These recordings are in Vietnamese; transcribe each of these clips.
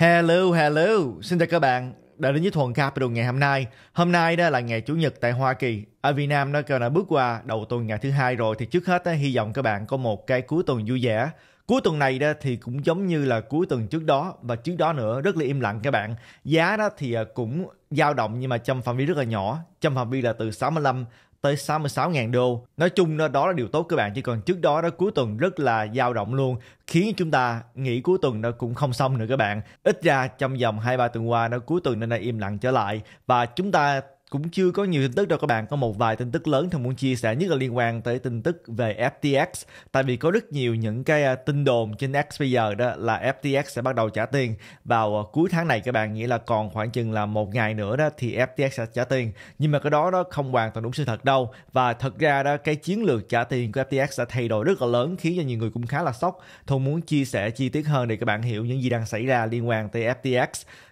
Hello, hello. Xin chào các bạn đã đến với Thuần Capital ngày hôm nay. Hôm nay đó là ngày Chủ nhật tại Hoa Kỳ. Ở Việt Nam nó kêu là bước qua đầu tuần ngày thứ hai rồi thì trước hết đó, hy vọng các bạn có một cái cuối tuần vui vẻ. Cuối tuần này đó thì cũng giống như là cuối tuần trước đó và trước đó nữa rất là im lặng các bạn. Giá đó thì à, cũng dao động nhưng mà trong phạm vi rất là nhỏ. Trong phạm vi là từ 65 tới 66.000 đô. Nói chung đó là điều tốt các bạn, chỉ còn trước đó đó cuối tuần rất là dao động luôn, khiến chúng ta nghỉ cuối tuần nó cũng không xong nữa các bạn. Ít ra trong vòng 2-3 tuần qua nó cuối tuần nên đã im lặng trở lại và chúng ta cũng chưa có nhiều tin tức đâu các bạn có một vài tin tức lớn thì muốn chia sẻ nhất là liên quan tới tin tức về FTX tại vì có rất nhiều những cái à, tin đồn trên X bây giờ đó là FTX sẽ bắt đầu trả tiền vào à, cuối tháng này các bạn nghĩa là còn khoảng chừng là một ngày nữa đó thì FTX sẽ trả tiền nhưng mà cái đó đó không hoàn toàn đúng sự thật đâu và thật ra đó cái chiến lược trả tiền của FTX đã thay đổi rất là lớn khiến cho nhiều người cũng khá là sốc thôi muốn chia sẻ chi tiết hơn để các bạn hiểu những gì đang xảy ra liên quan tới FTX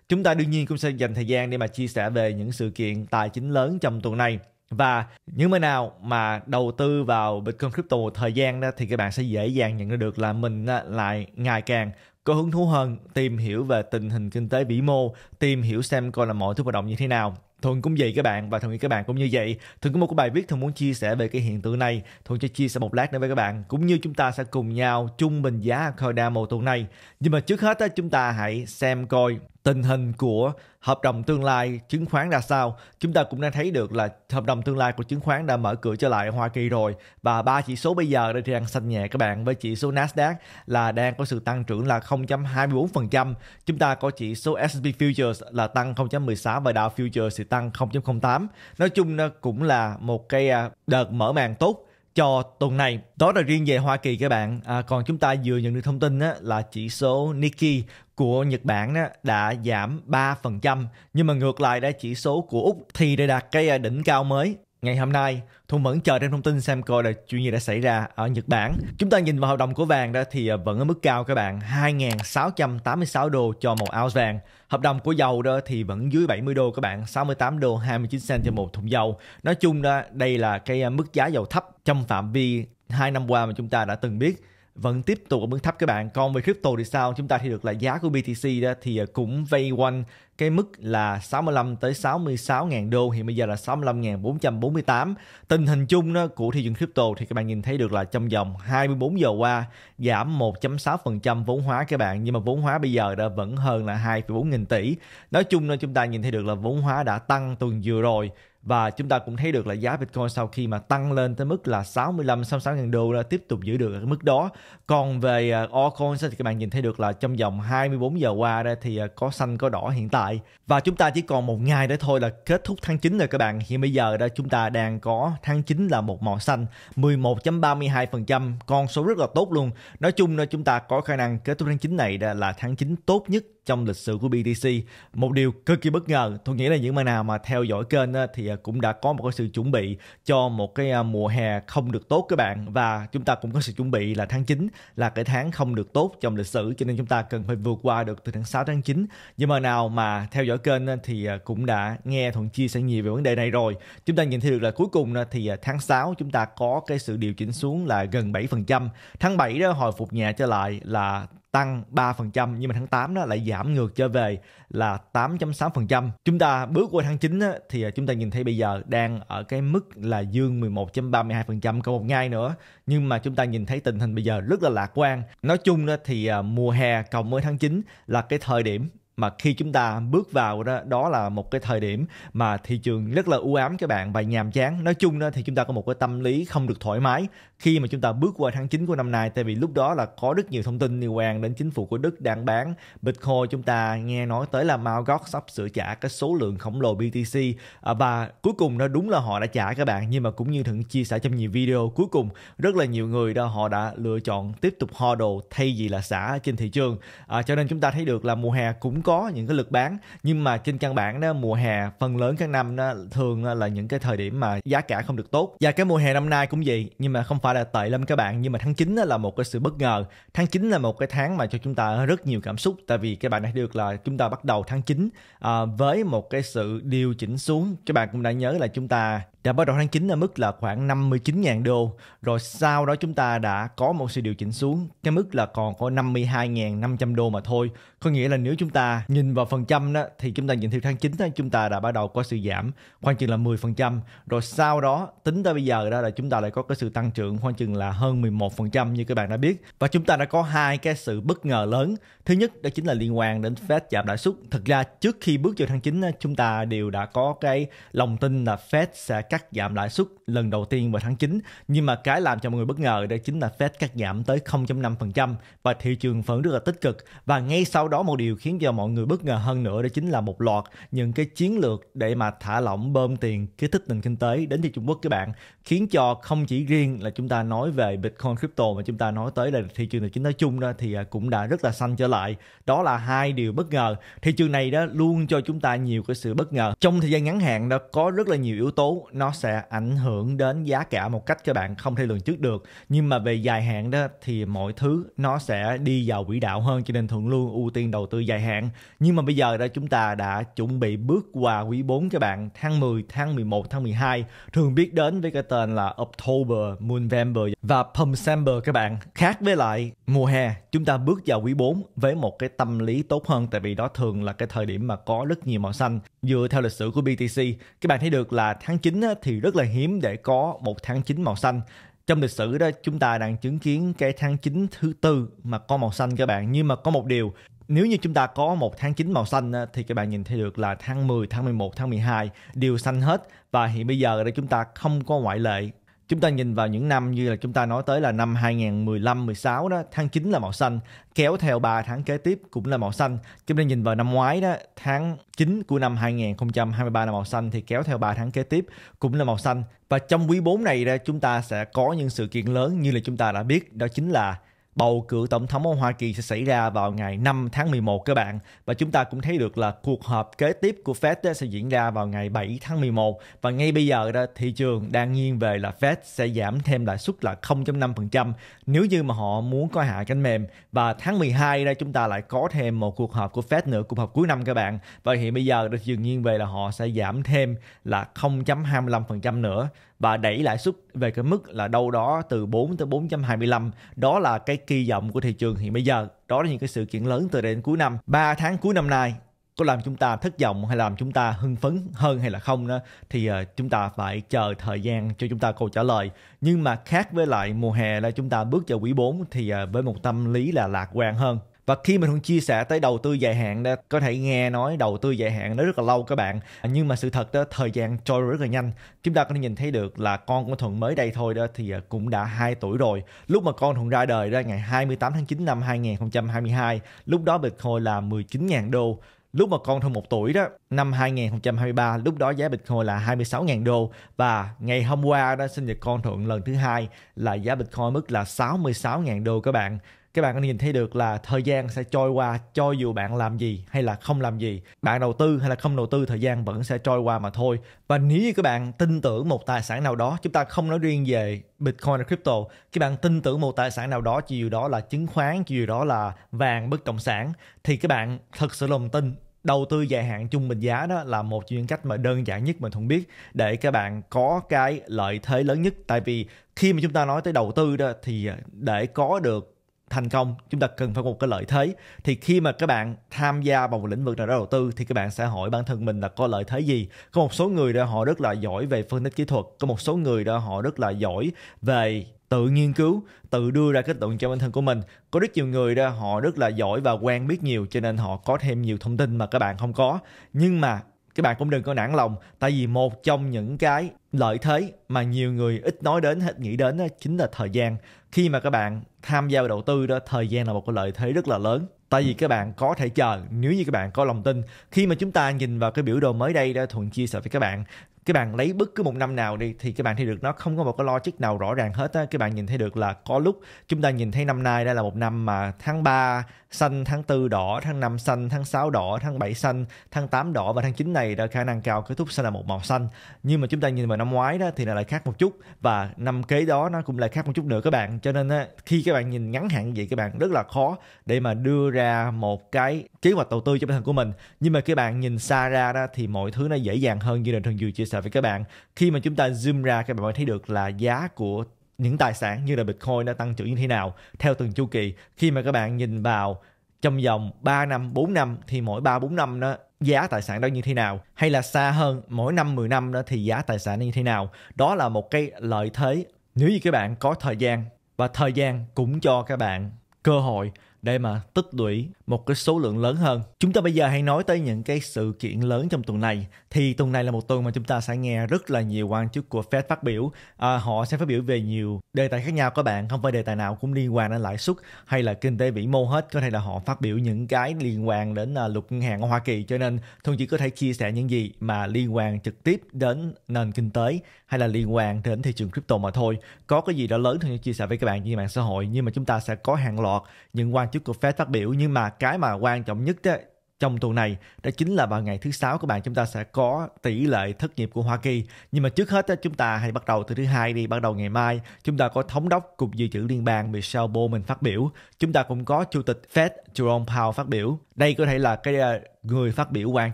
Chúng ta đương nhiên cũng sẽ dành thời gian để mà chia sẻ về những sự kiện tài chính lớn trong tuần này. Và những mới nào mà đầu tư vào Bitcoin Crypto một thời gian đó thì các bạn sẽ dễ dàng nhận được là mình lại ngày càng có hứng thú hơn tìm hiểu về tình hình kinh tế vĩ mô, tìm hiểu xem coi là mọi thứ hoạt động như thế nào. Thuận cũng vậy các bạn và Thuận nghĩ các bạn cũng như vậy. Thuận có một cái bài viết Thuận muốn chia sẻ về cái hiện tượng này. Thuận sẽ chia sẻ một lát nữa với các bạn. Cũng như chúng ta sẽ cùng nhau chung bình giá Cardano tuần này. Nhưng mà trước hết chúng ta hãy xem coi tình hình của hợp đồng tương lai chứng khoán ra sao chúng ta cũng đang thấy được là hợp đồng tương lai của chứng khoán đã mở cửa trở lại ở Hoa Kỳ rồi và ba chỉ số bây giờ đây thì đang xanh nhẹ các bạn với chỉ số Nasdaq là đang có sự tăng trưởng là 0.24% chúng ta có chỉ số S&P Futures là tăng 0.16 và Dow Futures thì tăng 0.08 nói chung nó cũng là một cái à, đợt mở màn tốt cho tuần này. Đó là riêng về Hoa Kỳ các bạn. À, còn chúng ta vừa nhận được thông tin á, là chỉ số Nikkei của Nhật Bản á, đã giảm 3%, nhưng mà ngược lại đã chỉ số của Úc thì đã đạt cái đỉnh cao mới Ngày hôm nay, Thuận vẫn chờ thêm thông tin xem coi là chuyện gì đã xảy ra ở Nhật Bản. Chúng ta nhìn vào hợp đồng của vàng đó thì à, vẫn ở mức cao các bạn, 2.686 đô cho một ounce vàng. Hợp đồng của dầu đó thì vẫn dưới 70 đô các bạn, 68 đô 29 cent cho một thùng dầu. Nói chung đó, đây là cái à, mức giá dầu thấp trong phạm vi 2 năm qua mà chúng ta đã từng biết vẫn tiếp tục ở mức thấp các bạn còn về crypto thì sao chúng ta thì được là giá của BTC đó thì à, cũng vây quanh cái mức là 65 tới 66 ngàn đô hiện bây giờ là 65 ngàn 448 tình hình chung đó, của thị trường crypto thì các bạn nhìn thấy được là trong vòng 24 giờ qua giảm 1.6% vốn hóa các bạn nhưng mà vốn hóa bây giờ đã vẫn hơn là 2,4 nghìn tỷ nói chung là chúng ta nhìn thấy được là vốn hóa đã tăng tuần vừa rồi và chúng ta cũng thấy được là giá Bitcoin sau khi mà tăng lên tới mức là 65 66 000 đô là tiếp tục giữ được ở cái mức đó. Còn về à, altcoins thì các bạn nhìn thấy được là trong vòng 24 giờ qua đây thì à, có xanh có đỏ hiện tại và chúng ta chỉ còn một ngày nữa thôi là kết thúc tháng 9 rồi các bạn. Hiện bây giờ đó chúng ta đang có tháng 9 là một màu xanh 11.32%, con số rất là tốt luôn. Nói chung là chúng ta có khả năng kết thúc tháng 9 này là tháng 9 tốt nhất trong lịch sử của BTC. Một điều cực kỳ bất ngờ, tôi nghĩ là những bạn nào mà theo dõi kênh thì à, cũng đã có một cái sự chuẩn bị cho một cái à, mùa hè không được tốt các bạn và chúng ta cũng có sự chuẩn bị là tháng 9 là cái tháng không được tốt trong lịch sử cho nên chúng ta cần phải vượt qua được từ tháng 6 tháng 9. Nhưng mà nào mà theo dõi kênh ờ, thì ờ, cũng đã nghe Thuận chia sẻ nhiều về vấn đề này rồi. Chúng ta nhìn thấy được là cuối cùng ờ, thì tháng 6 chúng ta có cái sự điều chỉnh xuống là gần 7%. Tháng 7 đó hồi phục nhẹ trở lại là tăng 3% nhưng mà tháng 8 đó lại giảm ngược trở về là 8.6%. Chúng ta bước qua tháng 9 đó, thì chúng ta nhìn thấy bây giờ đang ở cái mức là dương 11.32% còn một ngày nữa. Nhưng mà chúng ta nhìn thấy tình hình bây giờ rất là lạc quan. Nói chung đó thì mùa hè cộng với tháng 9 là cái thời điểm mà khi chúng ta bước vào đó đó là một cái thời điểm mà thị trường rất là u ám các bạn và nhàm chán nói chung đó thì chúng ta có một cái tâm lý không được thoải mái khi mà chúng ta bước qua tháng 9 của năm nay tại vì lúc đó là có rất nhiều thông tin liên quan đến chính phủ của Đức đang bán Bitcoin chúng ta nghe nói tới là Mt. sắp sửa trả cái số lượng khổng lồ BTC à, và cuối cùng nó đúng là họ đã trả các bạn nhưng mà cũng như thượng chia sẻ trong nhiều video cuối cùng rất là nhiều người đó họ đã lựa chọn tiếp tục hodl thay vì là xả trên thị trường à, cho nên chúng ta thấy được là mùa hè cũng có những cái lực bán nhưng mà trên căn bản đó mùa hè phần lớn các năm đó, thường là những cái thời điểm mà giá cả không được tốt và cái mùa hè năm nay cũng vậy nhưng mà không phải là tệ lắm các bạn nhưng mà tháng 9 là một cái sự bất ngờ tháng 9 là một cái tháng mà cho chúng ta rất nhiều cảm xúc tại vì các bạn đã được là chúng ta bắt đầu tháng 9 à, ờ, với một cái sự điều chỉnh xuống các bạn cũng đã nhớ là chúng ta đã bắt đầu tháng 9 ở mức là khoảng 59.000 đô, rồi sau đó chúng ta đã có một sự điều chỉnh xuống cái mức là còn có 52.500 đô mà thôi. Có nghĩa là nếu chúng ta nhìn vào phần trăm đó thì chúng ta nhìn theo tháng 9 đó, chúng ta đã bắt đầu có sự giảm khoảng chừng là 10%, rồi sau đó tính tới bây giờ đó là chúng ta lại có cái sự tăng trưởng khoảng chừng là hơn 11% như các bạn đã biết và chúng ta đã có hai cái sự bất ngờ lớn Thứ nhất đó chính là liên quan đến Fed giảm lãi suất. Thực ra trước khi bước vào tháng 9 chúng ta đều đã có cái lòng tin là Fed sẽ cắt giảm lãi suất lần đầu tiên vào tháng 9. Nhưng mà cái làm cho mọi người bất ngờ đó chính là Fed cắt giảm tới 0.5% và thị trường vẫn rất là tích cực. Và ngay sau đó một điều khiến cho mọi người bất ngờ hơn nữa đó chính là một loạt những cái chiến lược để mà thả lỏng bơm tiền kích thích nền kinh tế đến từ Trung Quốc các bạn khiến cho không chỉ riêng là chúng ta nói về Bitcoin crypto mà chúng ta nói tới là thị trường tài chính nói chung đó thì à, cũng đã rất là xanh trở lại lại đó là hai điều bất ngờ thị trường này đó luôn cho chúng ta nhiều cái sự bất ngờ trong thời gian ngắn hạn đó có rất là nhiều yếu tố nó sẽ ảnh hưởng đến giá cả một cách các bạn không thể lường trước được nhưng mà về dài hạn đó thì mọi thứ nó sẽ đi vào quỹ đạo hơn cho nên thuận luôn ưu tiên đầu tư dài hạn nhưng mà bây giờ đó chúng ta đã chuẩn bị bước qua quý 4 các bạn tháng 10 tháng 11 tháng 12 thường biết đến với cái tên là October November và December các bạn khác với lại mùa hè chúng ta bước vào quý 4 và với một cái tâm lý tốt hơn tại vì đó thường là cái thời điểm mà có rất nhiều màu xanh dựa theo lịch sử của BTC các bạn thấy được là tháng 9 thì rất là hiếm để có một tháng 9 màu xanh trong lịch sử đó chúng ta đang chứng kiến cái tháng 9 thứ tư mà có màu xanh các bạn nhưng mà có một điều nếu như chúng ta có một tháng 9 màu xanh thì các bạn nhìn thấy được là tháng 10, tháng 11, tháng 12 đều xanh hết và hiện bây giờ đây chúng ta không có ngoại lệ chúng ta nhìn vào những năm như là chúng ta nói tới là năm 2015 16 đó tháng 9 là màu xanh kéo theo 3 tháng kế tiếp cũng là màu xanh chúng ta nhìn vào năm ngoái đó tháng 9 của năm 2023 là màu xanh thì kéo theo 3 tháng kế tiếp cũng là màu xanh và trong quý 4 này ra chúng ta sẽ có những sự kiện lớn như là chúng ta đã biết đó chính là bầu cử tổng thống ở Hoa Kỳ sẽ xảy ra vào ngày 5 tháng 11 các bạn. Và chúng ta cũng thấy được là cuộc họp kế tiếp của Fed sẽ diễn ra vào ngày 7 tháng 11 và ngay bây giờ đó thị trường đang nghiêng về là Fed sẽ giảm thêm lãi suất là 0.5% nếu như mà họ muốn có hạ cánh mềm và tháng 12 đây chúng ta lại có thêm một cuộc họp của Fed nữa cuộc họp cuối năm các bạn. Và hiện bây giờ thị dường nghiêng về là họ sẽ giảm thêm là 0.25% nữa và đẩy lãi suất về cái mức là đâu đó từ 4 tới 4.25. Đó là cái kỳ vọng của thị trường hiện bây giờ. Đó là những cái sự kiện lớn từ đây đến cuối năm. 3 tháng cuối năm nay có làm chúng ta thất vọng hay làm chúng ta hưng phấn hơn hay là không đó thì ờ, chúng ta phải chờ thời gian cho chúng ta câu trả lời nhưng mà khác với lại mùa hè là chúng ta bước vào quý 4 thì ờ, với một tâm lý là lạc quan hơn và khi mình thường chia sẻ tới đầu tư dài hạn đó có thể nghe nói đầu tư dài hạn nó rất là lâu các bạn nhưng mà sự thật đó thời gian trôi rất là nhanh chúng ta có thể nhìn thấy được là con của thuận mới đây thôi đó thì à, cũng đã 2 tuổi rồi lúc mà con thuận ra đời ra ngày 28 tháng 9 năm 2022 lúc đó bitcoin là 19.000 đô Lúc mà con hơn một tuổi đó, năm 2023, lúc đó giá Bitcoin là 26.000 đô và ngày hôm qua đó sinh nhật con Thuận lần thứ hai là giá Bitcoin mức là 66.000 đô các bạn các bạn có nhìn thấy được là thời gian sẽ trôi qua cho dù bạn làm gì hay là không làm gì bạn đầu tư hay là không đầu tư thời gian vẫn sẽ trôi qua mà thôi và nếu như các bạn tin tưởng một tài sản nào đó chúng ta không nói riêng về bitcoin và crypto các bạn tin tưởng một tài sản nào đó chỉ dù đó là chứng khoán chỉ dù đó là vàng bất động sản thì các bạn thật sự lòng tin đầu tư dài hạn trung bình giá đó là một trong những cách mà đơn giản nhất mình không biết để các bạn có cái lợi thế lớn nhất tại vì khi mà chúng ta nói tới đầu tư đó thì để có được thành công chúng ta cần phải có một cái lợi thế thì khi mà các bạn tham gia vào một lĩnh vực nào đó đầu tư thì các bạn sẽ hỏi bản thân mình là có lợi thế gì có một số người đó họ rất là giỏi về phân tích kỹ thuật có một số người đó họ rất là giỏi về tự nghiên cứu tự đưa ra kết luận cho bản thân của mình có rất nhiều người đó họ rất là giỏi và quen biết nhiều cho nên họ có thêm nhiều thông tin mà các bạn không có nhưng mà các bạn cũng đừng có nản lòng tại vì một trong những cái lợi thế mà nhiều người ít nói đến hết nghĩ đến đó chính là thời gian khi mà các bạn tham gia đầu tư đó thời gian là một cái lợi thế rất là lớn tại vì các bạn có thể chờ nếu như các bạn có lòng tin khi mà chúng ta nhìn vào cái biểu đồ mới đây đó thuận chia sẻ với các bạn các bạn lấy bất cứ một năm nào đi thì các bạn thấy được nó không có một cái logic nào rõ ràng hết á các bạn nhìn thấy được là có lúc chúng ta nhìn thấy năm nay đây là một năm mà tháng 3 xanh tháng 4 đỏ, tháng 5 xanh, tháng 6 đỏ, tháng 7 xanh, tháng 8 đỏ và tháng 9 này đã khả năng cao kết thúc sẽ là một màu xanh. Nhưng mà chúng ta nhìn vào năm ngoái đó thì nó lại khác một chút và năm kế đó nó cũng lại khác một chút nữa các bạn. Cho nên khi các bạn nhìn ngắn hạn vậy các bạn rất là khó để mà đưa ra một cái kế hoạch đầu tư cho bản thân của mình. Nhưng mà các bạn nhìn xa ra đó thì mọi thứ nó dễ dàng hơn như là thường vừa chia sẻ với các bạn. Khi mà chúng ta zoom ra các bạn mới thấy được là giá của những tài sản như là Bitcoin đã tăng trưởng như thế nào theo từng chu kỳ. Khi mà các bạn nhìn vào trong vòng 3 năm, 4 năm thì mỗi 3 4 năm nó giá tài sản đó như thế nào hay là xa hơn mỗi năm 10 năm đó thì giá tài sản như thế nào. Đó là một cái lợi thế nếu như các bạn có thời gian và thời gian cũng cho các bạn cơ hội để mà tích lũy một cái số lượng lớn hơn. Chúng ta bây giờ hãy nói tới những cái sự kiện lớn trong tuần này. Thì tuần này là một tuần mà chúng ta sẽ nghe rất là nhiều quan chức của Fed phát biểu. À, họ sẽ phát biểu về nhiều đề tài khác nhau các bạn, không phải đề tài nào cũng liên quan đến lãi suất hay là kinh tế vĩ mô hết. Có thể là họ phát biểu những cái liên quan đến à, luật ngân hàng ở Hoa Kỳ cho nên Thuần chỉ có thể chia sẻ những gì mà liên quan trực tiếp đến nền kinh tế hay là liên quan đến thị trường crypto mà thôi. Có cái gì đó lớn Thuần chia sẻ với các bạn trên mạng xã hội nhưng mà chúng ta sẽ có hàng loạt những quan chức của Fed phát biểu nhưng mà cái mà quan trọng nhất đó, trong tuần này đó chính là vào ngày thứ sáu các bạn chúng ta sẽ có tỷ lệ thất nghiệp của Hoa Kỳ nhưng mà trước hết đó, chúng ta hãy bắt đầu từ thứ hai đi bắt đầu ngày mai chúng ta có thống đốc cục dự trữ liên bang Michelle Bowman phát biểu chúng ta cũng có chủ tịch Fed Jerome Powell phát biểu đây có thể là cái ờ, người phát biểu quan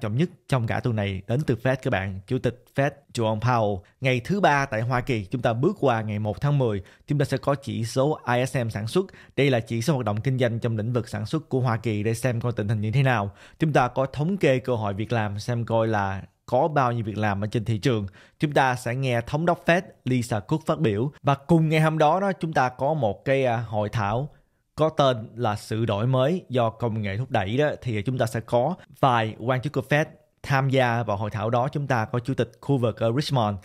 trọng nhất trong cả tuần này đến từ Fed các bạn, Chủ tịch Fed Jerome Powell. Ngày thứ ba tại Hoa Kỳ, chúng ta bước qua ngày 1 tháng 10, chúng ta sẽ có chỉ số ISM sản xuất. Đây là chỉ số hoạt động kinh doanh trong lĩnh vực sản xuất của Hoa Kỳ để xem coi tình hình như thế nào. Chúng ta có thống kê cơ hội việc làm, xem coi là có bao nhiêu việc làm ở trên thị trường. Chúng ta sẽ nghe thống đốc Fed Lisa Cook phát biểu và cùng ngày hôm đó đó chúng ta có một cái ờ, hội thảo có tên là sự đổi mới do công nghệ thúc đẩy đó thì chúng ta sẽ có vài quan chức của Fed tham gia vào hội thảo đó chúng ta có chủ tịch khu vực ở Richmond uh,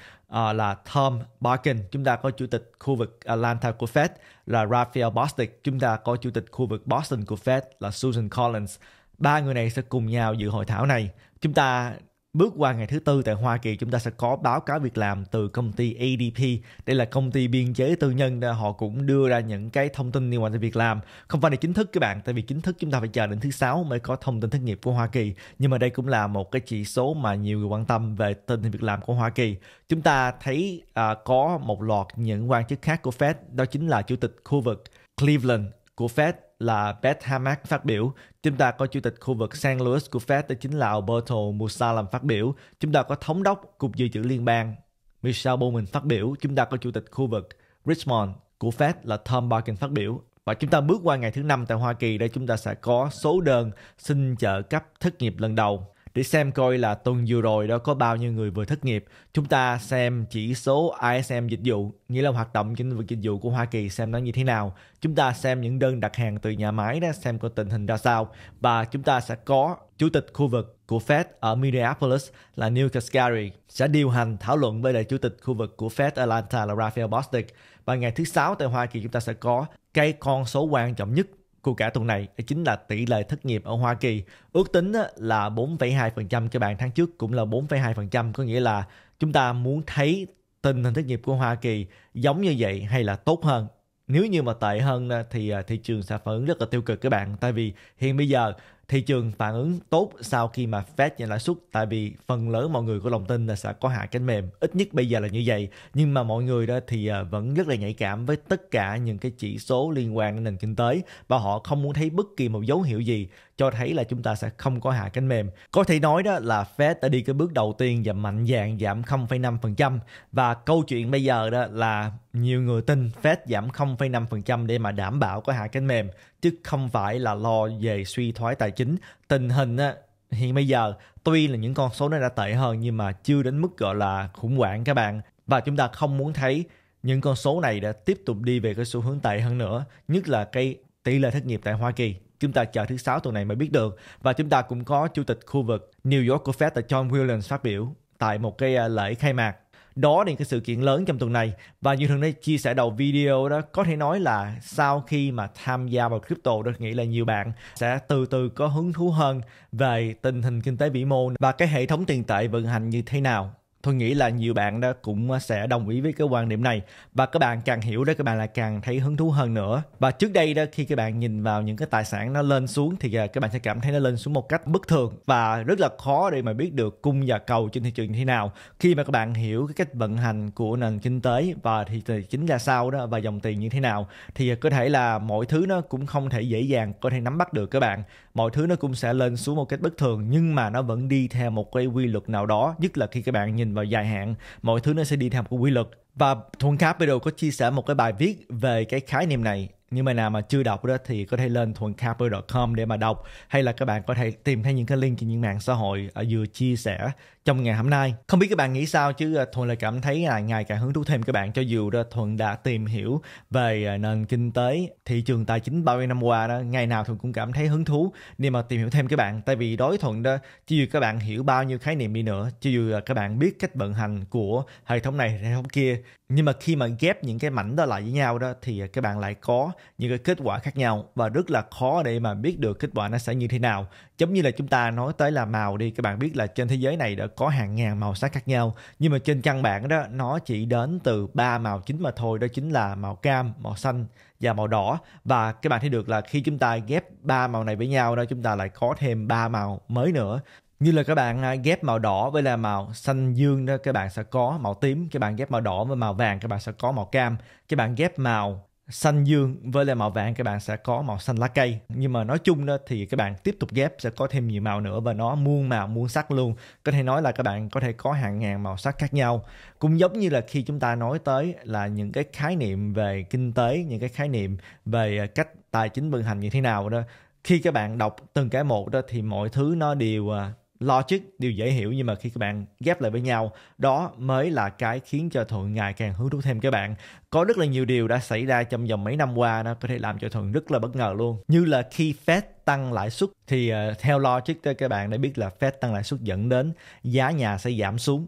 là Tom Barkin, chúng ta có chủ tịch khu vực Atlanta của Fed là Raphael Bostic, chúng ta có chủ tịch khu vực Boston của Fed là Susan Collins. Ba người này sẽ cùng nhau dự hội thảo này. Chúng ta Bước qua ngày thứ tư tại Hoa Kỳ chúng ta sẽ có báo cáo việc làm từ công ty ADP. Đây là công ty biên chế tư nhân nên họ cũng đưa ra những cái thông tin liên quan tới việc làm. Không phải là chính thức các bạn, tại vì chính thức chúng ta phải chờ đến thứ sáu mới có thông tin thất nghiệp của Hoa Kỳ. Nhưng mà đây cũng là một cái chỉ số mà nhiều người quan tâm về tình hình việc làm của Hoa Kỳ. Chúng ta thấy uh, có một loạt những quan chức khác của Fed, đó chính là chủ tịch khu vực Cleveland của Fed là Beth Hammack phát biểu. Chúng ta có Chủ tịch khu vực San Luis của Fed đó chính là Alberto Musalam phát biểu. Chúng ta có Thống đốc Cục Dự trữ Liên bang Michelle Bowman phát biểu. Chúng ta có Chủ tịch khu vực Richmond của Fed là Tom Barkin phát biểu. Và chúng ta bước qua ngày thứ năm tại Hoa Kỳ để chúng ta sẽ có số đơn xin trợ cấp thất nghiệp lần đầu để xem coi là tuần vừa rồi đó có bao nhiêu người vừa thất nghiệp. Chúng ta xem chỉ số ISM dịch vụ, nghĩa là hoạt động trên lĩnh vực dịch vụ của Hoa Kỳ xem nó như thế nào. Chúng ta xem những đơn đặt hàng từ nhà máy đó xem coi tình hình ra sao và chúng ta sẽ có chủ tịch khu vực của Fed ở Minneapolis là Neil Kaskari sẽ điều hành thảo luận với lại chủ tịch khu vực của Fed Atlanta là Raphael Bostic và ngày thứ sáu tại Hoa Kỳ chúng ta sẽ có cái con số quan trọng nhất của cả tuần này chính là tỷ lệ thất nghiệp ở Hoa Kỳ. Ước tính là 4,2% các bạn tháng trước cũng là 4,2% có nghĩa là chúng ta muốn thấy tình hình thất nghiệp của Hoa Kỳ giống như vậy hay là tốt hơn nếu như mà tệ hơn thì à, thị trường sẽ phản ứng rất là tiêu cực các bạn tại vì hiện bây giờ thị trường phản ứng tốt sau khi mà Fed giảm lãi suất tại vì phần lớn mọi người có lòng tin là sẽ có hạ cánh mềm ít nhất bây giờ là như vậy nhưng mà mọi người đó thì à, vẫn rất là nhạy cảm với tất cả những cái chỉ số liên quan đến nền kinh tế và họ không muốn thấy bất kỳ một dấu hiệu gì cho thấy là chúng ta sẽ không có hạ cánh mềm. Có thể nói đó là Fed đã đi cái bước đầu tiên và mạnh dạng giảm 0,5% và câu chuyện bây giờ đó là nhiều người tin Fed giảm 0,5% để mà đảm bảo có hạ cánh mềm chứ không phải là lo về suy thoái tài chính. Tình hình á, hiện bây giờ tuy là những con số nó đã tệ hơn nhưng mà chưa đến mức gọi là khủng hoảng các bạn và chúng ta không muốn thấy những con số này đã tiếp tục đi về cái xu hướng tệ hơn nữa nhất là cái tỷ lệ thất nghiệp tại Hoa Kỳ Chúng ta chờ thứ sáu tuần này mới biết được và chúng ta cũng có chủ tịch khu vực New York của Fed là John Williams phát biểu tại một cái à, lễ khai mạc. Đó là cái sự kiện lớn trong tuần này và như thường đã chia sẻ đầu video đó có thể nói là sau khi mà tham gia vào crypto tôi nghĩ là nhiều bạn sẽ từ từ có hứng thú hơn về tình hình kinh tế vĩ mô và cái hệ thống tiền tệ vận hành như thế nào tôi nghĩ là nhiều bạn đó cũng ờ, sẽ đồng ý với cái quan điểm này và các bạn càng hiểu đó các bạn lại càng thấy hứng thú hơn nữa và trước đây đó khi các bạn nhìn vào những cái tài sản nó lên xuống thì ờ, các bạn sẽ cảm thấy nó lên xuống một cách bất thường và rất là khó để mà biết được cung và cầu trên thị trường như thế nào khi mà các bạn hiểu cái cách vận hành của nền kinh tế và thị chính là sao đó và dòng tiền như thế nào thì ờ, có thể là mọi thứ nó cũng không thể dễ dàng có thể nắm bắt được các bạn mọi thứ nó cũng sẽ lên xuống một cách bất thường nhưng mà nó vẫn đi theo một cái quy luật nào đó nhất là khi các bạn nhìn vào dài hạn mọi thứ nó sẽ đi theo một cái quy luật và Thuận Capital có chia sẻ một cái bài viết về cái khái niệm này nhưng mà nào mà chưa đọc đó thì có thể lên capital com để mà đọc hay là các bạn có thể tìm thấy những cái link trên những mạng xã hội ở à, vừa chia sẻ trong ngày hôm nay. Không biết các bạn nghĩ sao chứ ờ, Thuận lại cảm thấy là ngày càng hứng thú thêm các bạn cho dù đó Thuận đã tìm hiểu về ờ, nền kinh tế, thị trường tài chính bao nhiêu năm qua đó, ngày nào Thuận cũng cảm thấy hứng thú để mà tìm hiểu thêm các bạn. Tại vì đối Thuận đó, cho dù các bạn hiểu bao nhiêu khái niệm đi nữa, cho dù ờ, các bạn biết cách vận hành của hệ thống này, hệ thống kia, nhưng mà khi mà ghép những cái mảnh đó lại với nhau đó thì các bạn lại có những cái kết quả khác nhau và rất là khó để mà biết được kết quả nó sẽ như thế nào giống như là chúng ta nói tới là màu đi các bạn biết là trên thế giới này đã có hàng ngàn màu sắc khác nhau nhưng mà trên căn bản đó nó chỉ đến từ ba màu chính mà thôi đó chính là màu cam màu xanh và màu đỏ và các bạn thấy được là khi chúng ta ghép ba màu này với nhau đó chúng ta lại có thêm ba màu mới nữa như là các bạn à, ghép màu đỏ với là màu xanh dương đó các bạn sẽ có màu tím các bạn ghép màu đỏ với màu vàng các bạn sẽ có màu cam các bạn ghép màu xanh dương với lại màu vàng các bạn sẽ có màu xanh lá cây nhưng mà nói chung đó thì các bạn tiếp tục ghép sẽ có thêm nhiều màu nữa và nó muôn màu muôn sắc luôn có thể nói là các bạn có thể có hàng ngàn màu sắc khác nhau cũng giống như là khi chúng ta nói tới là những cái khái niệm về kinh tế những cái khái niệm về à, cách tài chính vận hành như thế nào đó khi các bạn đọc từng cái một đó thì mọi thứ nó đều à, logic điều dễ hiểu nhưng mà khi các bạn ghép lại với nhau đó mới là cái khiến cho thuận ngày càng hứng thú thêm các bạn có rất là nhiều điều đã xảy ra trong vòng mấy năm qua nó có thể làm cho thuận rất là bất ngờ luôn như là khi fed tăng lãi suất thì uh, theo logic đó các bạn đã biết là fed tăng lãi suất dẫn đến giá nhà sẽ giảm xuống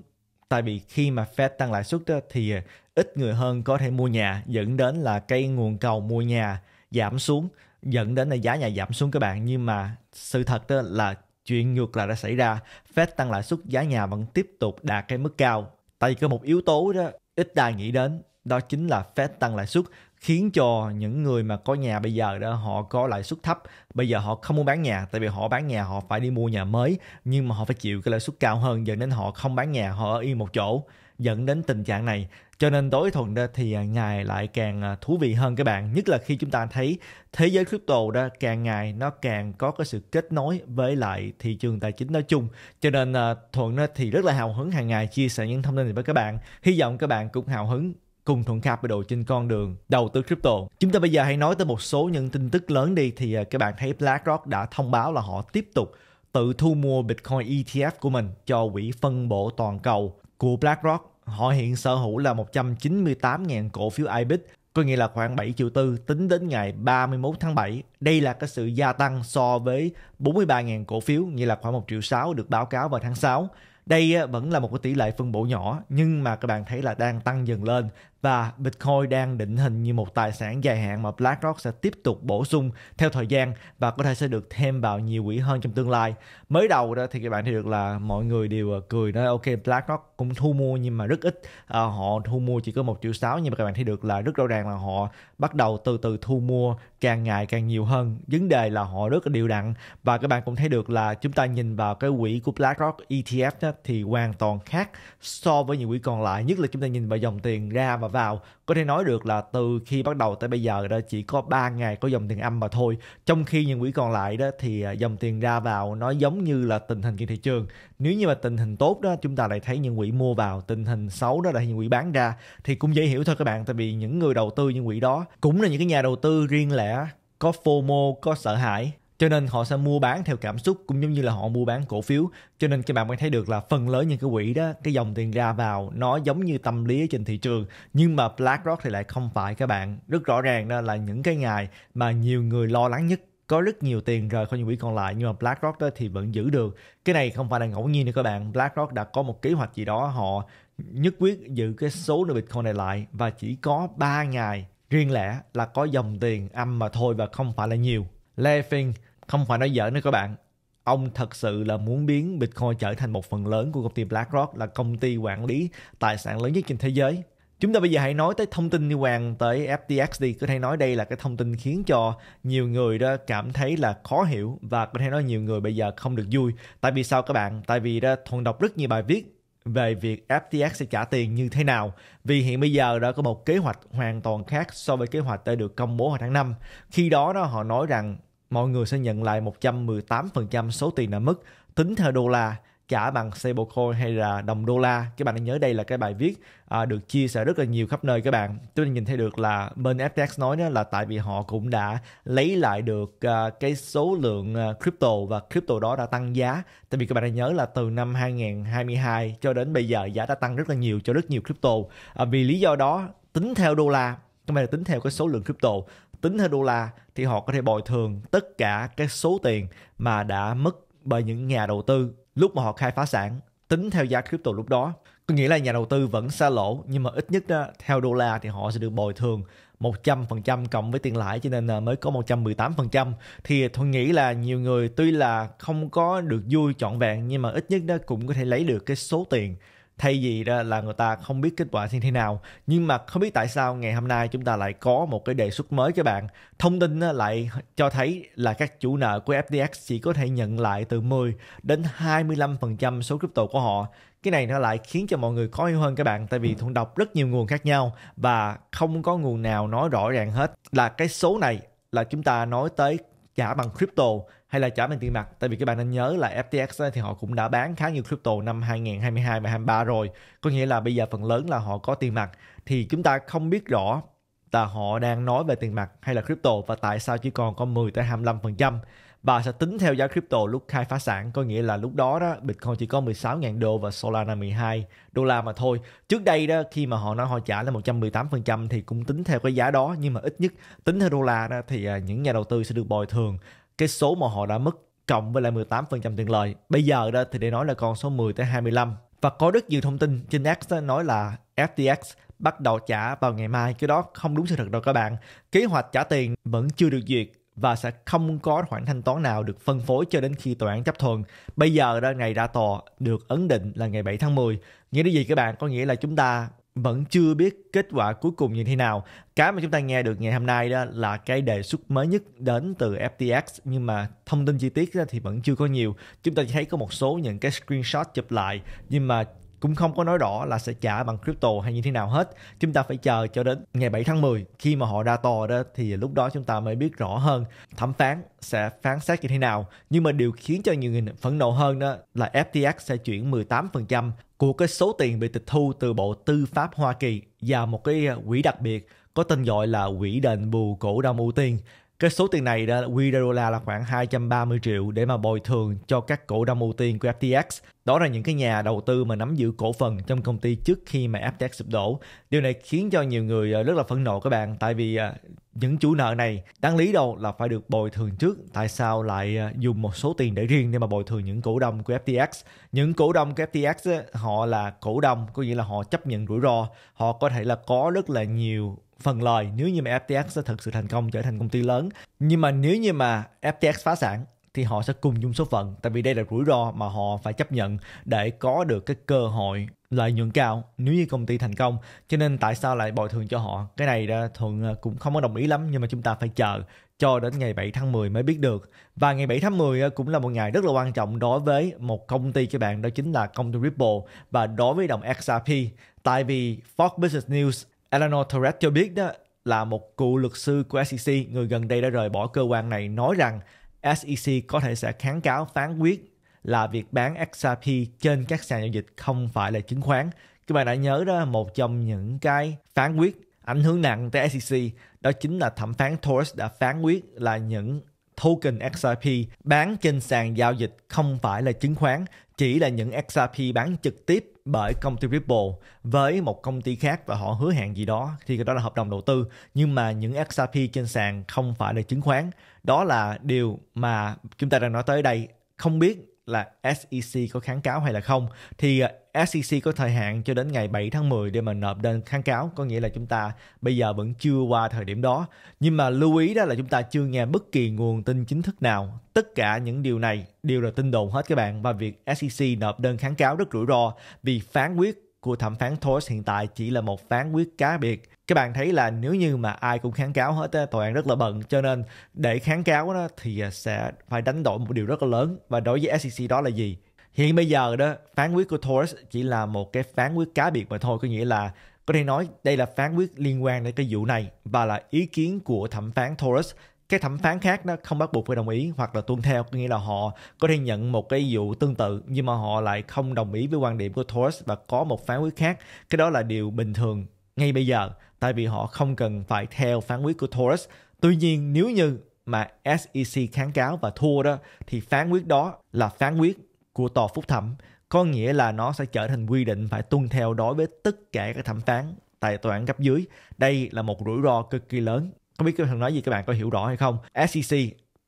tại vì khi mà Fed tăng lãi suất đó, thì ờ, ít người hơn có thể mua nhà dẫn đến là cái nguồn cầu mua nhà giảm xuống dẫn đến là giá nhà giảm xuống các bạn nhưng mà sự thật đó là Chuyện ngược lại đã xảy ra, Fed tăng lãi suất giá nhà vẫn tiếp tục đạt cái mức cao. Tại vì có một yếu tố đó ít ai nghĩ đến, đó chính là Fed tăng lãi suất khiến cho những người mà có nhà bây giờ đó họ có lãi suất thấp bây giờ họ không muốn bán nhà tại vì họ bán nhà họ phải đi mua nhà mới nhưng mà họ phải chịu cái lãi suất cao hơn dẫn đến họ không bán nhà họ ở yên một chỗ dẫn đến tình trạng này cho nên tối thuần đó thì à, ngày lại càng à, thú vị hơn các bạn nhất là khi chúng ta thấy thế giới crypto đó càng ngày nó càng có cái sự kết nối với lại thị trường tài chính nói chung cho nên à, thuận đó thì rất là hào hứng hàng ngày chia sẻ những thông tin này với các bạn hy vọng các bạn cũng hào hứng cùng Thuận Khap đồ trên con đường đầu tư crypto. Chúng ta bây giờ hãy nói tới một số những tin tức lớn đi thì các bạn thấy BlackRock đã thông báo là họ tiếp tục tự thu mua Bitcoin ETF của mình cho quỹ phân bổ toàn cầu của BlackRock, họ hiện sở hữu là 198.000 cổ phiếu IBIT, có nghĩa là khoảng 7 triệu tư tính đến ngày 31 tháng 7. Đây là cái sự gia tăng so với 43.000 cổ phiếu, nghĩa là khoảng 1 triệu 6 được báo cáo vào tháng 6. Đây vẫn là một cái tỷ lệ phân bổ nhỏ nhưng mà các bạn thấy là đang tăng dần lên và Bitcoin đang định hình như một tài sản dài hạn mà BlackRock sẽ tiếp tục bổ sung theo thời gian và có thể sẽ được thêm vào nhiều quỹ hơn trong tương lai. Mới đầu đó thì các bạn thấy được là mọi người đều ờ, cười nói ok BlackRock cũng thu mua nhưng mà rất ít, à, họ thu mua chỉ có một triệu sáu nhưng mà các bạn thấy được là rất rõ ràng là họ bắt đầu từ từ thu mua càng ngày càng nhiều hơn. Vấn đề là họ rất là điều đặn và các bạn cũng thấy được là chúng ta nhìn vào cái quỹ của BlackRock ETF đó, thì hoàn toàn khác so với những quỹ còn lại, nhất là chúng ta nhìn vào dòng tiền ra và vào có thể nói được là từ khi bắt đầu tới bây giờ đó chỉ có 3 ngày có dòng tiền âm mà thôi trong khi những quỹ còn lại đó thì à, dòng tiền ra vào nó giống như là tình hình trên thị trường nếu như mà tình hình tốt đó chúng ta lại thấy những quỹ mua vào tình hình xấu đó là những quỹ bán ra thì cũng dễ hiểu thôi các bạn tại vì những người đầu tư những quỹ đó cũng là những cái nhà đầu tư riêng lẻ có FOMO, có sợ hãi cho nên họ sẽ mua bán theo cảm xúc cũng giống như là họ mua bán cổ phiếu cho nên các bạn mới thấy được là phần lớn những cái quỹ đó cái dòng tiền ra vào nó giống như tâm lý trên thị trường nhưng mà BlackRock thì lại không phải các bạn rất rõ ràng đó là những cái ngày mà nhiều người lo lắng nhất có rất nhiều tiền rời khỏi những quỹ còn lại nhưng mà BlackRock đó thì vẫn giữ được cái này không phải là ngẫu nhiên nữa các bạn BlackRock đã có một kế hoạch gì đó họ nhất quyết giữ cái số lượng Bitcoin này lại và chỉ có 3 ngày riêng lẻ là có dòng tiền âm mà thôi và không phải là nhiều. Lefing không phải nói giỡn nữa các bạn. Ông thật sự là muốn biến Bitcoin trở thành một phần lớn của công ty BlackRock là công ty quản lý tài sản lớn nhất trên thế giới. Chúng ta bây giờ hãy nói tới thông tin liên quan tới FTX đi. Có thể nói đây là cái thông tin khiến cho nhiều người đó cảm thấy là khó hiểu và có thể nói nhiều người bây giờ không được vui. Tại vì sao các bạn? Tại vì đó thuần đọc rất nhiều bài viết về việc FTX sẽ trả tiền như thế nào vì hiện bây giờ đã có một kế hoạch hoàn toàn khác so với kế hoạch đã được công bố hồi tháng 5. Khi đó đó họ nói rằng mọi người sẽ nhận lại 118% số tiền đã mất tính theo đô la trả bằng stablecoin hay là đồng đô la các bạn nhớ đây là cái bài viết à, được chia sẻ rất là nhiều khắp nơi các bạn tôi nhìn thấy được là bên FTX nói đó là tại vì họ cũng đã lấy lại được à, cái số lượng à, crypto và crypto đó đã tăng giá tại vì các bạn nhớ là từ năm 2022 cho đến bây giờ giá đã tăng rất là nhiều cho rất nhiều crypto à, vì lý do đó tính theo đô la các bạn tính theo cái số lượng crypto tính theo đô la thì họ có thể bồi thường tất cả cái số tiền mà đã mất bởi những nhà đầu tư lúc mà họ khai phá sản tính theo giá crypto lúc đó có nghĩa là nhà đầu tư vẫn xa lỗ nhưng mà ít nhất đó, theo đô la thì họ sẽ được bồi thường 100% cộng với tiền lãi cho nên mới có 118% thì tôi nghĩ là nhiều người tuy là không có được vui trọn vẹn nhưng mà ít nhất đó cũng có thể lấy được cái số tiền thay vì đó là người ta không biết kết quả như thế nào nhưng mà không biết tại sao ngày hôm nay chúng ta lại có một cái đề xuất mới các bạn thông tin lại cho thấy là các chủ nợ của FTX chỉ có thể nhận lại từ 10 đến 25% số crypto của họ cái này nó lại khiến cho mọi người khó hiểu hơn các bạn tại vì thuận đọc rất nhiều nguồn khác nhau và không có nguồn nào nói rõ ràng hết là cái số này là chúng ta nói tới trả bằng crypto hay là trả bằng tiền mặt tại vì các bạn nên nhớ là FTX thì họ cũng đã bán khá nhiều crypto năm 2022 và 23 rồi có nghĩa là bây giờ phần lớn là họ có tiền mặt thì chúng ta không biết rõ là họ đang nói về tiền mặt hay là crypto và tại sao chỉ còn có 10 tới 25% và sẽ tính theo giá crypto lúc khai phá sản có nghĩa là lúc đó đó Bitcoin chỉ có 16.000 đô và Solana 12 đô la mà thôi trước đây đó khi mà họ nói họ trả là 118% thì cũng tính theo cái giá đó nhưng mà ít nhất tính theo đô la đó thì à, những nhà đầu tư sẽ được bồi thường cái số mà họ đã mất cộng với lại 18% tiền lời. Bây giờ đó thì để nói là còn số 10 tới 25. Và có rất nhiều thông tin trên X nói là FTX bắt đầu trả vào ngày mai. Cái đó không đúng sự thật đâu các bạn. Kế hoạch trả tiền vẫn chưa được duyệt và sẽ không có khoản thanh toán nào được phân phối cho đến khi tòa án chấp thuận. Bây giờ đó ngày ra tòa được ấn định là ngày 7 tháng 10. Nghĩa là gì các bạn? Có nghĩa là chúng ta vẫn chưa biết kết quả cuối cùng như thế nào. Cái mà chúng ta nghe được ngày hôm nay đó là cái đề xuất mới nhất đến từ FTX nhưng mà thông tin chi tiết thì vẫn chưa có nhiều. Chúng ta chỉ thấy có một số những cái screenshot chụp lại nhưng mà cũng không có nói rõ là sẽ trả bằng crypto hay như thế nào hết. Chúng ta phải chờ cho đến ngày 7 tháng 10 khi mà họ ra tòa đó thì lúc đó chúng ta mới biết rõ hơn thẩm phán sẽ phán xét như thế nào. Nhưng mà điều khiến cho nhiều người phẫn nộ hơn đó là FTX sẽ chuyển 18% của cái số tiền bị tịch thu từ Bộ Tư pháp Hoa Kỳ và một cái quỹ đặc biệt có tên gọi là quỹ đền bù cổ đông ưu tiên cái số tiền này đó, Widerola là khoảng 230 triệu để mà bồi thường cho các cổ đông ưu tiên của FTX. Đó là những cái nhà đầu tư mà nắm giữ cổ phần trong công ty trước khi mà FTX sụp đổ. Điều này khiến cho nhiều người ờ, rất là phẫn nộ các bạn tại vì ờ, những chủ nợ này đáng lý đâu là phải được bồi thường trước tại sao lại ờ, dùng một số tiền để riêng để mà bồi thường những cổ đông của FTX những cổ đông của FTX họ là cổ đông có nghĩa là họ chấp nhận rủi ro họ có thể là có rất là nhiều phần lời nếu như mà FTX sẽ thực sự thành công trở thành công ty lớn nhưng mà nếu như mà FTX phá sản thì họ sẽ cùng chung số phận tại vì đây là rủi ro mà họ phải chấp nhận để có được cái cơ hội lợi nhuận cao nếu như công ty thành công cho nên tại sao lại bồi thường cho họ cái này đó thuận à, cũng không có đồng ý lắm nhưng mà chúng ta phải chờ cho đến ngày 7 tháng 10 mới biết được và ngày 7 tháng 10 à, cũng là một ngày rất là quan trọng đối với một công ty các bạn đó chính là công ty Ripple và đối với đồng XRP tại vì Fox Business News Eleanor Torres cho biết đó là một cựu luật sư của SEC người gần đây đã rời bỏ cơ quan này nói rằng SEC có thể sẽ kháng cáo phán quyết là việc bán XRP trên các sàn giao dịch không phải là chứng khoán. Các bạn đã nhớ đó một trong những cái phán quyết ảnh hưởng nặng tới SEC đó chính là thẩm phán Torres đã phán quyết là những token XRP bán trên sàn giao dịch không phải là chứng khoán, chỉ là những XRP bán trực tiếp bởi công ty Ripple với một công ty khác và họ hứa hẹn gì đó thì đó là hợp đồng đầu tư nhưng mà những XRP trên sàn không phải là chứng khoán đó là điều mà chúng ta đang nói tới đây không biết là SEC có kháng cáo hay là không thì à, SEC có thời hạn cho đến ngày 7 tháng 10 để mà nộp đơn kháng cáo, có nghĩa là chúng ta bây giờ vẫn chưa qua thời điểm đó. Nhưng mà lưu ý đó là chúng ta chưa nghe bất kỳ nguồn tin chính thức nào. Tất cả những điều này đều là tin đồn hết các bạn và việc SEC nộp đơn kháng cáo rất rủi ro vì phán quyết của thẩm phán Thomas hiện tại chỉ là một phán quyết cá biệt các bạn thấy là nếu như mà ai cũng kháng cáo hết tòa án rất là bận cho nên để kháng cáo đó thì sẽ phải đánh đổi một điều rất là lớn và đối với SEC đó là gì hiện bây giờ đó phán quyết của Torres chỉ là một cái phán quyết cá biệt mà thôi có nghĩa là có thể nói đây là phán quyết liên quan đến cái vụ này và là ý kiến của thẩm phán Torres cái thẩm phán khác nó không bắt buộc phải đồng ý hoặc là tuân theo có nghĩa là họ có thể nhận một cái vụ tương tự nhưng mà họ lại không đồng ý với quan điểm của Torres và có một phán quyết khác cái đó là điều bình thường ngay bây giờ tại vì họ không cần phải theo phán quyết của Torres tuy nhiên nếu như mà SEC kháng cáo và thua đó thì phán quyết đó là phán quyết của tòa phúc thẩm có nghĩa là nó sẽ trở thành quy định phải tuân theo đối với tất cả các thẩm phán tại tòa án cấp dưới. Đây là một rủi ro cực kỳ lớn. Không biết cái thằng nói gì các bạn có hiểu rõ hay không? SEC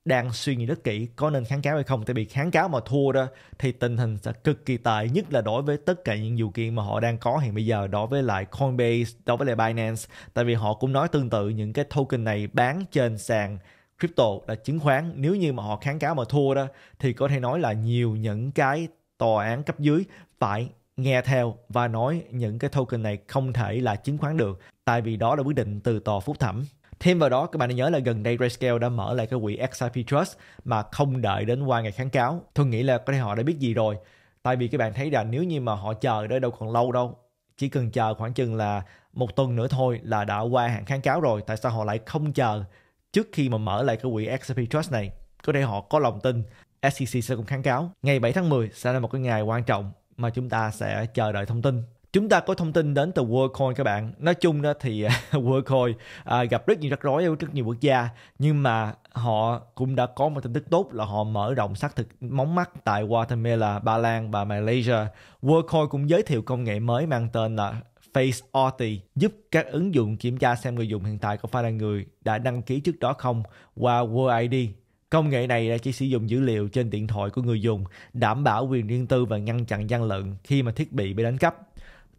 đang suy nghĩ rất kỹ có nên kháng cáo hay không tại vì kháng cáo mà thua đó thì tình hình sẽ cực kỳ tệ nhất là đối với tất cả những điều kiện mà họ đang có hiện bây giờ đối với lại Coinbase đối với lại Binance tại vì họ cũng nói tương tự những cái token này bán trên sàn crypto là chứng khoán nếu như mà họ kháng cáo mà thua đó thì có thể nói là nhiều những cái tòa án cấp dưới phải nghe theo và nói những cái token này không thể là chứng khoán được tại vì đó là quyết định từ tòa phúc thẩm Thêm vào đó, các bạn nhớ là gần đây Grayscale đã mở lại cái quỹ XRP Trust mà không đợi đến qua ngày kháng cáo. Tôi nghĩ là có thể họ đã biết gì rồi. Tại vì các bạn thấy rằng nếu như mà họ chờ đó đâu còn lâu đâu. Chỉ cần chờ khoảng chừng là một tuần nữa thôi là đã qua hạn kháng cáo rồi. Tại sao họ lại không chờ trước khi mà mở lại cái quỹ XRP Trust này có thể họ có lòng tin SEC sẽ cũng kháng cáo. Ngày 7 tháng 10 sẽ là một cái ngày quan trọng mà chúng ta sẽ chờ đợi thông tin. Chúng ta có thông tin đến từ WorldCoin các bạn. Nói chung đó thì WorldCoin à, gặp rất nhiều rắc rối ở rất nhiều quốc gia nhưng mà họ cũng đã có một tin tức tốt là họ mở rộng xác thực móng mắt tại Guatemala, Ba Lan và Malaysia. WorldCoin cũng giới thiệu công nghệ mới mang tên là Face Authy giúp các ứng dụng kiểm tra xem người dùng hiện tại có phải là người đã đăng ký trước đó không qua World ID. Công nghệ này đã chỉ sử dụng dữ liệu trên điện thoại của người dùng, đảm bảo quyền riêng tư và ngăn chặn gian lận khi mà thiết bị bị đánh cắp.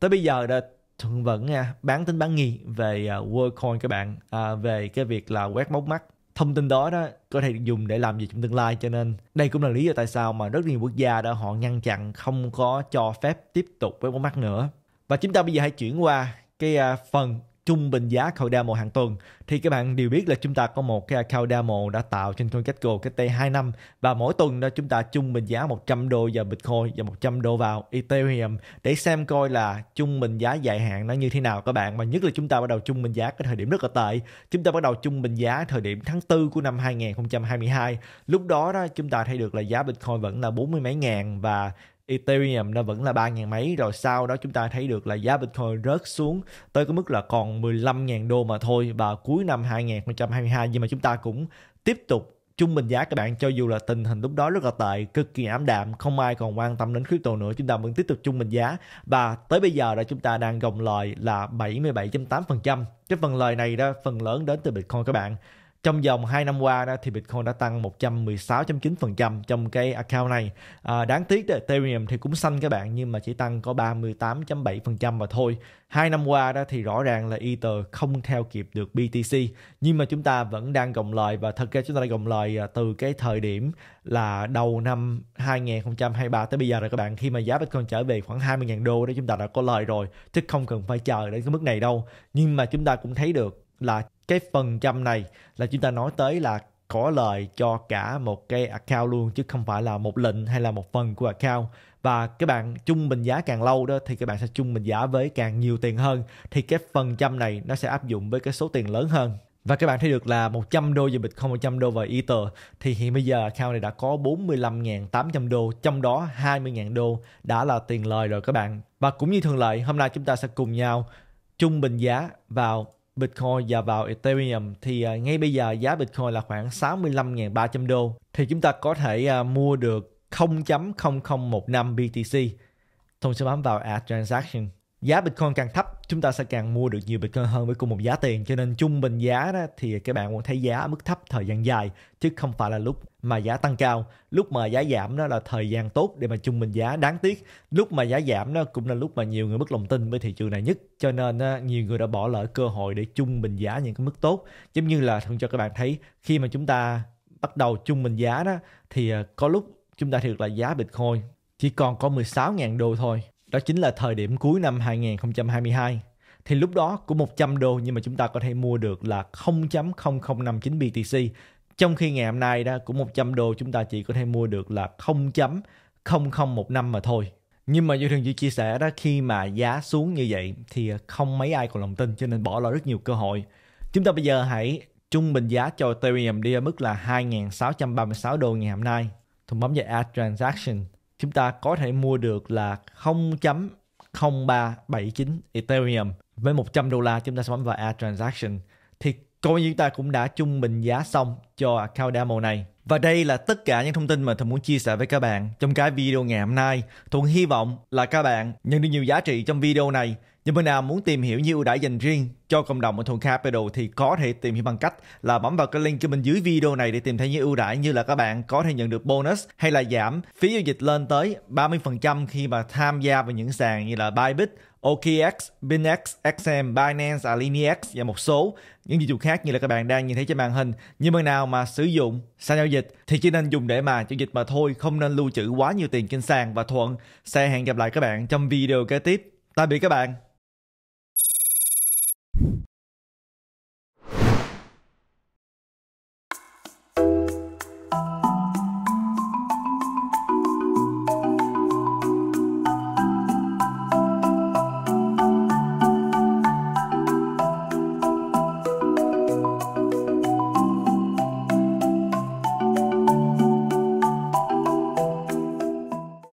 Tới bây giờ đã thuận vẫn nha, à, bán tính bán nghi về à, WorldCoin các bạn, à, về cái việc là quét móc mắt thông tin đó đó có thể được dùng để làm gì trong tương lai cho nên đây cũng là lý do tại sao mà rất nhiều quốc gia đã họ ngăn chặn không có cho phép tiếp tục với bóng mắt nữa và chúng ta bây giờ hãy chuyển qua cái à, phần trung bình giá Cardano hàng tuần thì các bạn đều biết là chúng ta có một cái Cardano đã tạo trên CoinGecko cách đây 2 năm và mỗi tuần đó chúng ta trung bình giá 100 đô vào Bitcoin và 100 đô vào Ethereum để xem coi là trung bình giá dài hạn nó như thế nào các bạn mà nhất là chúng ta bắt đầu trung bình giá cái thời điểm rất là tệ chúng ta bắt đầu trung bình giá thời điểm tháng 4 của năm 2022 lúc đó đó chúng ta thấy được là giá Bitcoin vẫn là 40 mấy ngàn và Ethereum nó vẫn là 3.000 mấy rồi sau đó chúng ta thấy được là giá Bitcoin rớt xuống tới cái mức là còn 15.000 đô mà thôi và cuối năm 2022 nhưng mà chúng ta cũng tiếp tục trung bình giá các bạn cho dù là tình hình lúc đó rất là tệ cực kỳ ám đạm không ai còn quan tâm đến crypto nữa chúng ta vẫn tiếp tục trung bình giá và tới bây giờ là chúng ta đang gồng lời là 77.8% cái phần lời này đó phần lớn đến từ Bitcoin các bạn trong vòng 2 năm qua đó thì Bitcoin đã tăng 116.9% trong cái account này. À, đáng tiếc là Ethereum thì cũng xanh các bạn nhưng mà chỉ tăng có 38.7% mà thôi. 2 năm qua đó thì rõ ràng là Ether không theo kịp được BTC nhưng mà chúng ta vẫn đang gồng lời và thật ra chúng ta đã gồng lời à, từ cái thời điểm là đầu năm 2023 tới bây giờ rồi các bạn khi mà giá Bitcoin trở về khoảng 20.000 đô đó chúng ta đã có lời rồi chứ không cần phải chờ đến cái mức này đâu. Nhưng mà chúng ta cũng thấy được là cái phần trăm này là chúng ta nói tới là có lời cho cả một cái account luôn chứ không phải là một lệnh hay là một phần của account và các bạn trung bình giá càng lâu đó thì các bạn sẽ trung bình giá với càng nhiều tiền hơn thì cái phần trăm này nó sẽ áp dụng với cái số tiền lớn hơn và các bạn thấy được là 100 đô về Bitcoin, 100 đô về Ether thì hiện bây giờ account này đã có 45.800 đô, trong đó 20.000 đô đã là tiền lời rồi các bạn. Và cũng như thường lệ, hôm nay chúng ta sẽ cùng nhau trung bình giá vào Bitcoin và vào Ethereum thì à, ngay bây giờ giá Bitcoin là khoảng 65.300 đô thì chúng ta có thể à, mua được 0.0015 BTC. Thông sẽ bấm vào Add Transaction giá Bitcoin càng thấp chúng ta sẽ càng mua được nhiều Bitcoin hơn với cùng một giá tiền cho nên trung bình giá đó thì các bạn muốn thấy giá ở mức thấp thời gian dài chứ không phải là lúc mà giá tăng cao lúc mà giá giảm đó là thời gian tốt để mà trung bình giá đáng tiếc lúc mà giá giảm đó cũng là lúc mà nhiều người mất lòng tin với thị trường này nhất cho nên nhiều người đã bỏ lỡ cơ hội để trung bình giá những cái mức tốt giống như là thường cho các bạn thấy khi mà chúng ta bắt đầu trung bình giá đó thì à, có lúc chúng ta thực là giá Bitcoin chỉ còn có 16.000 đô thôi đó chính là thời điểm cuối năm 2022. Thì lúc đó của 100 đô nhưng mà chúng ta có thể mua được là 0.0059 BTC. Trong khi ngày hôm nay đó của 100 đô chúng ta chỉ có thể mua được là 0.0015 mà thôi. Nhưng mà như thường Duy chia sẻ đó khi mà giá xuống như vậy thì không mấy ai còn lòng tin cho nên bỏ lỡ rất nhiều cơ hội. Chúng ta bây giờ hãy trung bình giá cho Ethereum đi ở mức là 2.636 đô ngày hôm nay. Thùng bấm vào Add Transaction chúng ta có thể mua được là 0.0379 Ethereum với 100 đô la chúng ta sẽ bấm vào Add Transaction thì coi như ta cũng đã trung bình giá xong cho account demo này và đây là tất cả những thông tin mà Thuận muốn chia sẻ với các bạn trong cái video ngày hôm nay. Thuận hy vọng là các bạn nhận được nhiều giá trị trong video này. Những bên nào muốn tìm hiểu nhiều ưu đãi dành riêng cho cộng đồng của Thuận Capital thì có thể tìm hiểu bằng cách là bấm vào cái link ở bên dưới video này để tìm thấy những ưu đãi như là các bạn có thể nhận được bonus hay là giảm phí giao dịch lên tới 30% khi mà tham gia vào những sàn như là Bybit, OKX, BinX, XM, Binance, Alinex và một số những dịch vụ khác như là các bạn đang nhìn thấy trên màn hình. Nhưng mà nào mà sử dụng sàn giao dịch thì chỉ nên dùng để mà giao dịch mà thôi, không nên lưu trữ quá nhiều tiền trên sàn và Thuận sẽ hẹn gặp lại các bạn trong video kế tiếp. Tạm biệt các bạn.